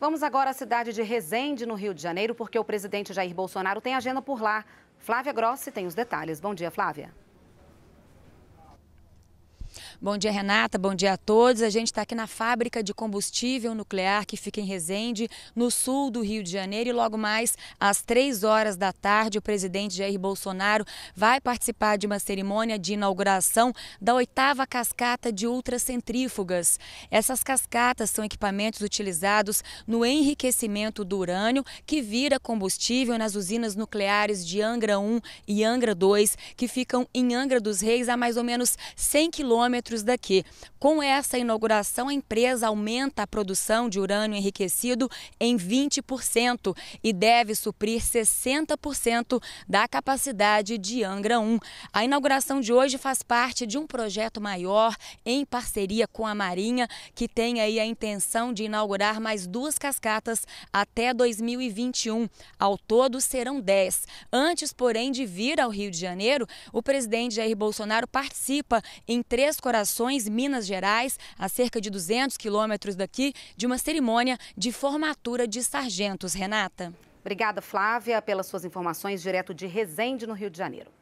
Vamos agora à cidade de Resende, no Rio de Janeiro, porque o presidente Jair Bolsonaro tem agenda por lá. Flávia Grossi tem os detalhes. Bom dia, Flávia. Bom dia, Renata. Bom dia a todos. A gente está aqui na fábrica de combustível nuclear que fica em Resende, no sul do Rio de Janeiro. E logo mais, às três horas da tarde, o presidente Jair Bolsonaro vai participar de uma cerimônia de inauguração da oitava cascata de ultracentrífugas. Essas cascatas são equipamentos utilizados no enriquecimento do urânio, que vira combustível nas usinas nucleares de Angra 1 e Angra 2, que ficam em Angra dos Reis, a mais ou menos 100 quilômetros quilômetros daqui. Com essa inauguração, a empresa aumenta a produção de urânio enriquecido em 20% e deve suprir 60% da capacidade de Angra 1. A inauguração de hoje faz parte de um projeto maior em parceria com a Marinha, que tem aí a intenção de inaugurar mais duas cascatas até 2021. Ao todo serão 10. Antes, porém, de vir ao Rio de Janeiro, o presidente Jair Bolsonaro participa em três corações Orações, Minas Gerais, a cerca de 200 quilômetros daqui, de uma cerimônia de formatura de sargentos. Renata. Obrigada, Flávia, pelas suas informações direto de Resende, no Rio de Janeiro.